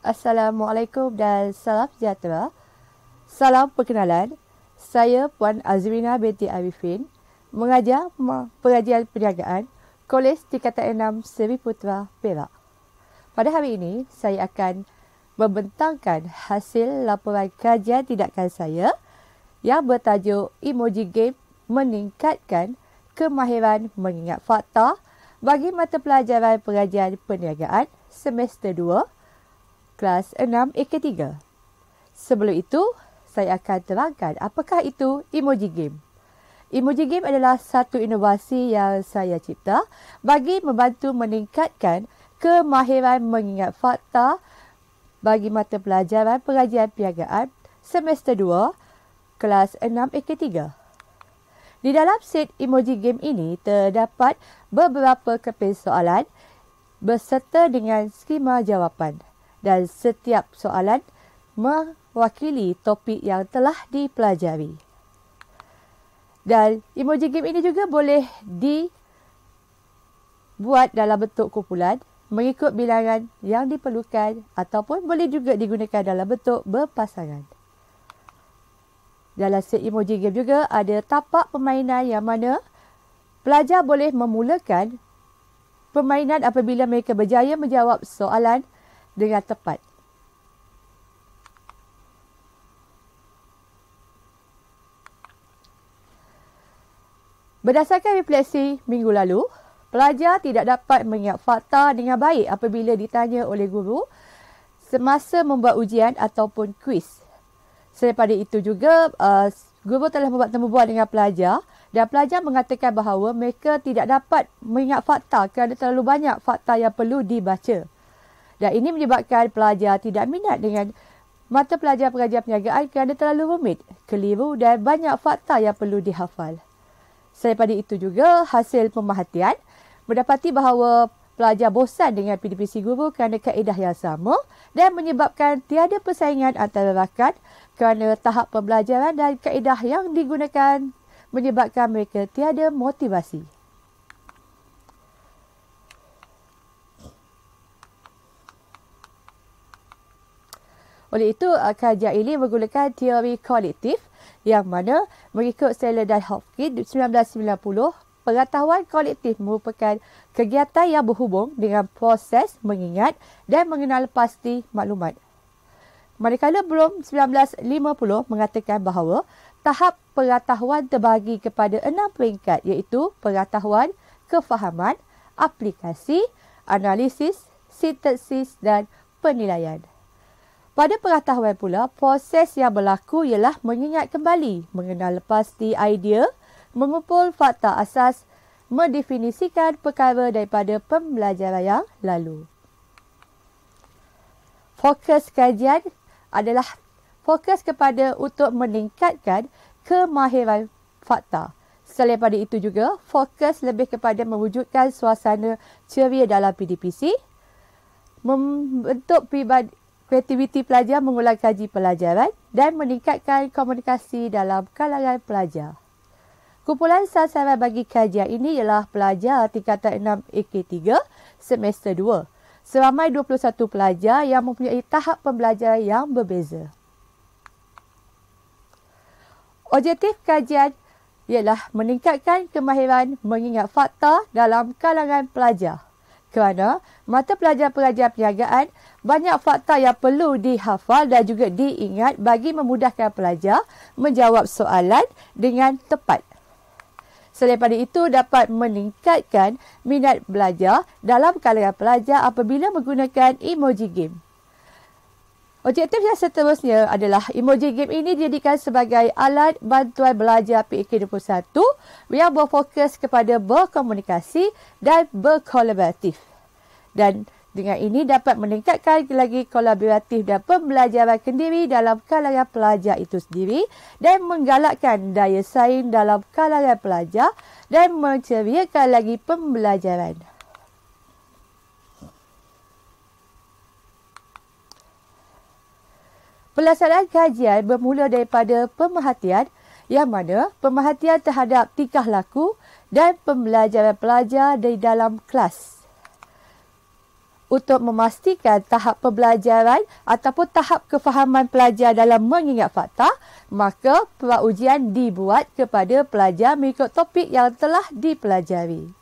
Assalamualaikum dan salam sejahtera. Salam perkenalan. Saya Puan Azrina binti Arifin, mengajar pengajian perniagaan Kolej Tingkatan 6 Seri Putra Perak. Pada hari ini, saya akan membentangkan hasil laporan kajian tindakan saya yang bertajuk Emoji Game Meningkatkan Kemahiran Mengingat Fakta bagi mata pelajaran pengajian perniagaan semester 2 kelas 6 AK3. Sebelum itu, saya akan terangkan apakah itu emoji game. Emoji game adalah satu inovasi yang saya cipta bagi membantu meningkatkan kemahiran mengingat fakta bagi mata pelajaran pengajian piagaan semester 2 kelas 6 AK3. Di dalam set emoji game ini terdapat beberapa keping soalan berserta dengan skema jawapan dan setiap soalan mewakili topik yang telah dipelajari. Dan emoji game ini juga boleh dibuat dalam bentuk kumpulan mengikut bilangan yang diperlukan ataupun boleh juga digunakan dalam bentuk berpasangan. Dalam set emoji game juga ada tapak permainan yang mana pelajar boleh memulakan permainan apabila mereka berjaya menjawab soalan yang dengan tepat. Berdasarkan refleksi minggu lalu, pelajar tidak dapat mengingat fakta dengan baik apabila ditanya oleh guru semasa membuat ujian ataupun kuis. Selepas itu juga, eh, guru telah membuat temubual dengan pelajar dan pelajar mengatakan bahawa mereka tidak dapat mengingat fakta kerana terlalu banyak fakta yang perlu dibaca dan ini menyebabkan pelajar tidak minat dengan mata pelajar pengajian perniagaan kerana terlalu rumit, keliru dan banyak fakta yang perlu dihafal. Selain pada itu juga, hasil pemerhatian mendapati bahawa pelajar bosan dengan PDPC guru kerana kaedah yang sama dan menyebabkan tiada persaingan antara rakan kerana tahap pembelajaran dan kaedah yang digunakan menyebabkan mereka tiada motivasi. Oleh itu, uh, kajian ini menggunakan teori kolektif yang mana mengikut Stella dan Hopkins 1990, pengetahuan kolektif merupakan kegiatan yang berhubung dengan proses mengingat dan mengenal pasti maklumat. Manakala belum 1950 mengatakan bahawa tahap pengetahuan terbagi kepada enam peringkat iaitu pengetahuan, kefahaman, aplikasi, analisis, sintesis dan penilaian. Pada pengetahuan pula, proses yang berlaku ialah mengingat kembali, mengenal pasti idea, mengumpul fakta asas, mendefinisikan perkara daripada pembelajaran yang lalu. Fokus kajian adalah fokus kepada untuk meningkatkan kemahiran fakta. Selain pada itu juga, fokus lebih kepada mewujudkan suasana ceria dalam PDPC, membentuk pribadi, kreativiti pelajar mengulang kaji pelajaran dan meningkatkan komunikasi dalam kalangan pelajar. Kumpulan sasaran bagi kajian ini ialah pelajar tingkatan 6 AK3 semester 2 seramai 21 pelajar yang mempunyai tahap pembelajaran yang berbeza. Objektif kajian ialah meningkatkan kemahiran mengingat fakta dalam kalangan pelajar kerana mata pelajar pengajian perniagaan banyak fakta yang perlu dihafal dan juga diingat bagi memudahkan pelajar menjawab soalan dengan tepat. Selain daripada itu dapat meningkatkan minat belajar dalam kalangan pelajar apabila menggunakan emoji game. Objektif yang seterusnya adalah emoji game ini dijadikan sebagai alat bantuan belajar PK21 yang berfokus kepada berkomunikasi dan berkolaboratif. Dan dengan ini dapat meningkatkan lagi kolaboratif dan pembelajaran kendiri dalam kalangan pelajar itu sendiri dan menggalakkan daya saing dalam kalangan pelajar dan menceriakan lagi pembelajaran. Pelaksanaan kajian bermula daripada pemerhatian yang mana pemerhatian terhadap tingkah laku dan pembelajaran pelajar di dalam kelas untuk memastikan tahap pembelajaran ataupun tahap kefahaman pelajar dalam mengingat fakta, maka ujian dibuat kepada pelajar mengikut topik yang telah dipelajari.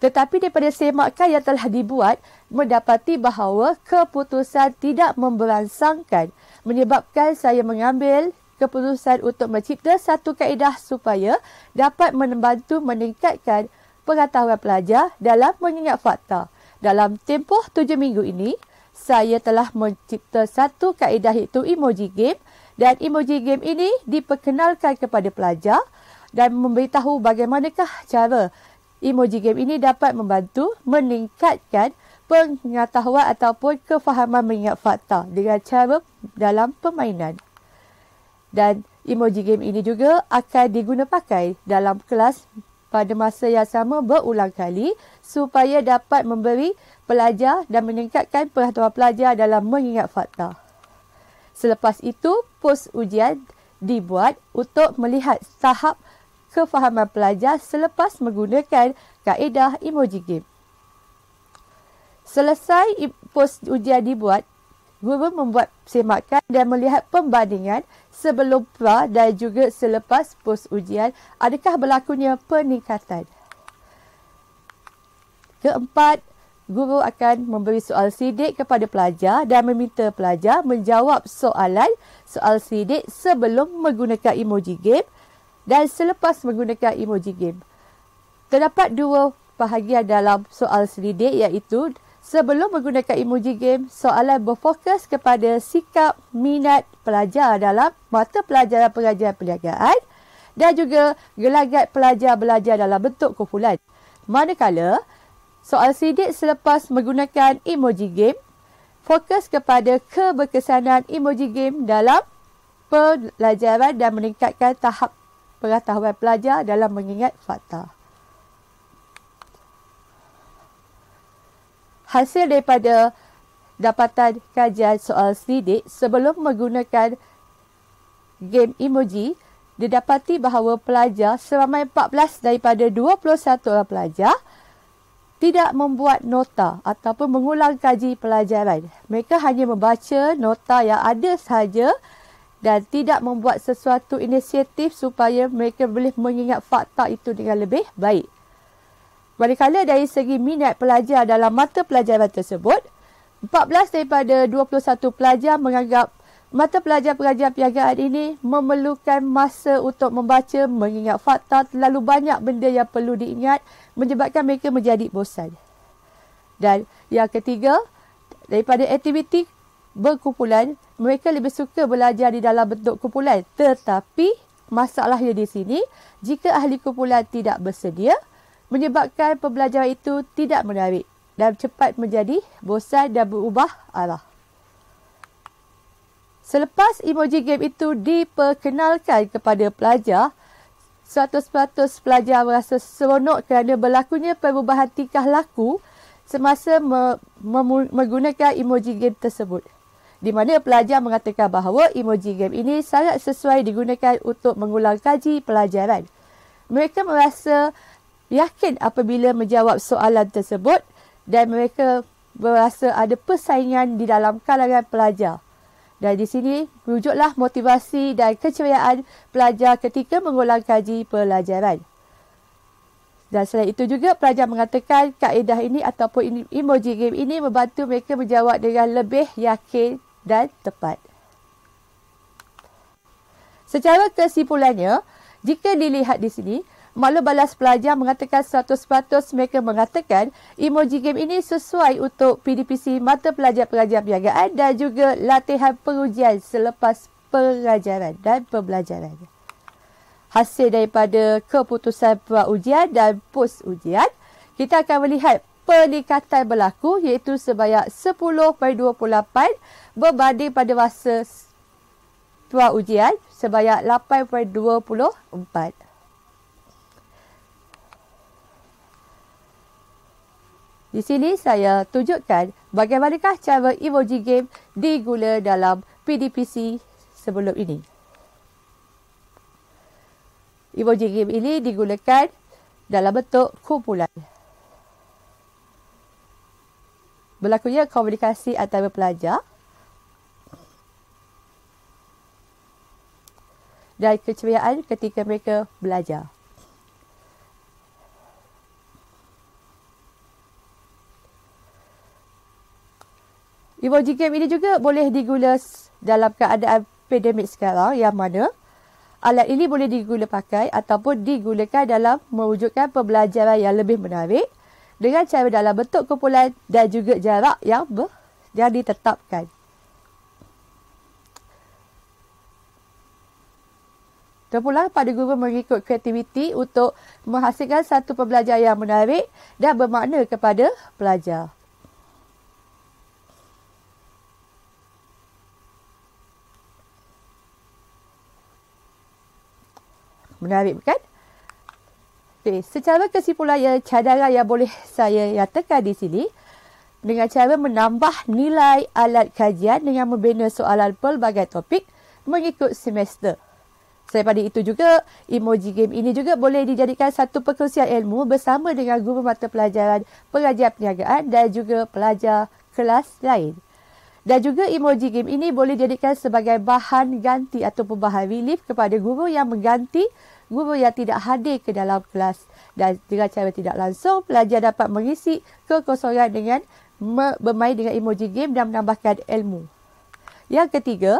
Tetapi daripada semakan yang telah dibuat, mendapati bahawa keputusan tidak memberansangkan menyebabkan saya mengambil keputusan untuk mencipta satu kaedah supaya dapat membantu meningkatkan pengetahuan pelajar dalam mengingat fakta. Dalam tempoh tujuh minggu ini, saya telah mencipta satu kaedah itu emoji game dan emoji game ini diperkenalkan kepada pelajar dan memberitahu bagaimanakah cara emoji game ini dapat membantu meningkatkan pengetahuan ataupun kefahaman mengingat fakta dengan cara dalam permainan. Dan emoji game ini juga akan digunapakai dalam kelas pada masa yang sama berulang kali supaya dapat memberi pelajar dan meningkatkan pengetahuan pelajar dalam mengingat fakta. Selepas itu, pos ujian dibuat untuk melihat tahap kefahaman pelajar selepas menggunakan kaedah emoji game. Selesai pos ujian dibuat, Guru membuat semakan dan melihat pembandingan sebelum pra dan juga selepas pos ujian adakah berlakunya peningkatan. Keempat, guru akan memberi soal sidik kepada pelajar dan meminta pelajar menjawab soalan soal sidik sebelum menggunakan emoji game dan selepas menggunakan emoji game. Terdapat dua bahagian dalam soal sidik iaitu Sebelum menggunakan emoji game, soalan berfokus kepada sikap minat pelajar dalam mata pelajaran pengajian perniagaan dan juga gelagat pelajar belajar dalam bentuk kumpulan. Manakala, soal sidik selepas menggunakan emoji game fokus kepada keberkesanan emoji game dalam pelajaran dan meningkatkan tahap pengetahuan pelajar dalam mengingat fakta. hasil daripada dapatan kajian soal sidik sebelum menggunakan game emoji, didapati bahawa pelajar seramai 14 daripada 21 orang pelajar tidak membuat nota ataupun mengulang kaji pelajaran. Mereka hanya membaca nota yang ada sahaja dan tidak membuat sesuatu inisiatif supaya mereka boleh mengingat fakta itu dengan lebih baik. Manakala dari segi minat pelajar dalam mata pelajaran tersebut, 14 daripada 21 pelajar menganggap mata pelajaran-pelajaran perniagaan ini memerlukan masa untuk membaca, mengingat fakta, terlalu banyak benda yang perlu diingat menyebabkan mereka menjadi bosan. Dan yang ketiga, daripada aktiviti berkumpulan, mereka lebih suka belajar di dalam bentuk kumpulan. Tetapi masalahnya di sini, jika ahli kumpulan tidak bersedia, menyebabkan pembelajaran itu tidak menarik dan cepat menjadi bosan dan berubah arah. Selepas emoji game itu diperkenalkan kepada pelajar, 100% pelajar merasa seronok kerana berlakunya perubahan tingkah laku semasa me- mem- menggunakan emoji game tersebut. Di mana pelajar mengatakan bahawa emoji game ini sangat sesuai digunakan untuk mengulang kaji pelajaran. Mereka merasa yakin apabila menjawab soalan tersebut dan mereka berasa ada persaingan di dalam kalangan pelajar. Dan di sini, wujudlah motivasi dan keceriaan pelajar ketika mengulang kaji pelajaran. Dan selain itu juga, pelajar mengatakan kaedah ini ataupun emoji game ini membantu mereka menjawab dengan lebih yakin dan tepat. Secara kesimpulannya, jika dilihat di sini, Malu balas pelajar mengatakan 100% mereka mengatakan emoji game ini sesuai untuk PDPC mata pelajar pelajar perniagaan dan juga latihan perujian selepas pelajaran dan pembelajaran. Hasil daripada keputusan ujian dan post ujian, kita akan melihat peningkatan berlaku iaitu sebanyak 10 per 28 berbanding pada masa pra ujian sebanyak 8 per 24. Di sini saya tunjukkan bagaimanakah cara emoji game diguna dalam PDPC sebelum ini. Emoji game ini digunakan dalam bentuk kumpulan. Berlakunya komunikasi antara pelajar. Dan keceriaan ketika mereka belajar. Emoji game ini juga boleh diguna dalam keadaan pandemik sekarang yang mana alat ini boleh diguna pakai ataupun digunakan dalam mewujudkan pembelajaran yang lebih menarik dengan cara dalam bentuk kumpulan dan juga jarak yang, ber, yang ditetapkan. Terpulang pada guru mengikut kreativiti untuk menghasilkan satu pembelajaran yang menarik dan bermakna kepada pelajar. menarik bukan? Okay, secara kesimpulannya, cadangan yang boleh saya nyatakan di sini dengan cara menambah nilai alat kajian dengan membina soalan pelbagai topik mengikut semester. Selain itu juga, emoji game ini juga boleh dijadikan satu perkongsian ilmu bersama dengan guru mata pelajaran, pelajar perniagaan dan juga pelajar kelas lain. Dan juga emoji game ini boleh dijadikan sebagai bahan ganti atau bahan relief kepada guru yang mengganti guru yang tidak hadir ke dalam kelas dan dengan cara tidak langsung pelajar dapat mengisi kekosongan dengan bermain dengan emoji game dan menambahkan ilmu. Yang ketiga,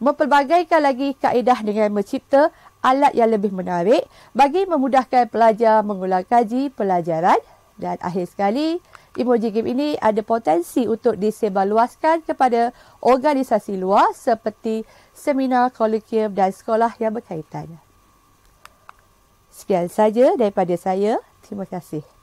memperbagaikan lagi kaedah dengan mencipta alat yang lebih menarik bagi memudahkan pelajar mengulang kaji pelajaran dan akhir sekali, emoji game ini ada potensi untuk disebarluaskan kepada organisasi luar seperti seminar, kolokium dan sekolah yang berkaitan sekian saja daripada saya. Terima kasih.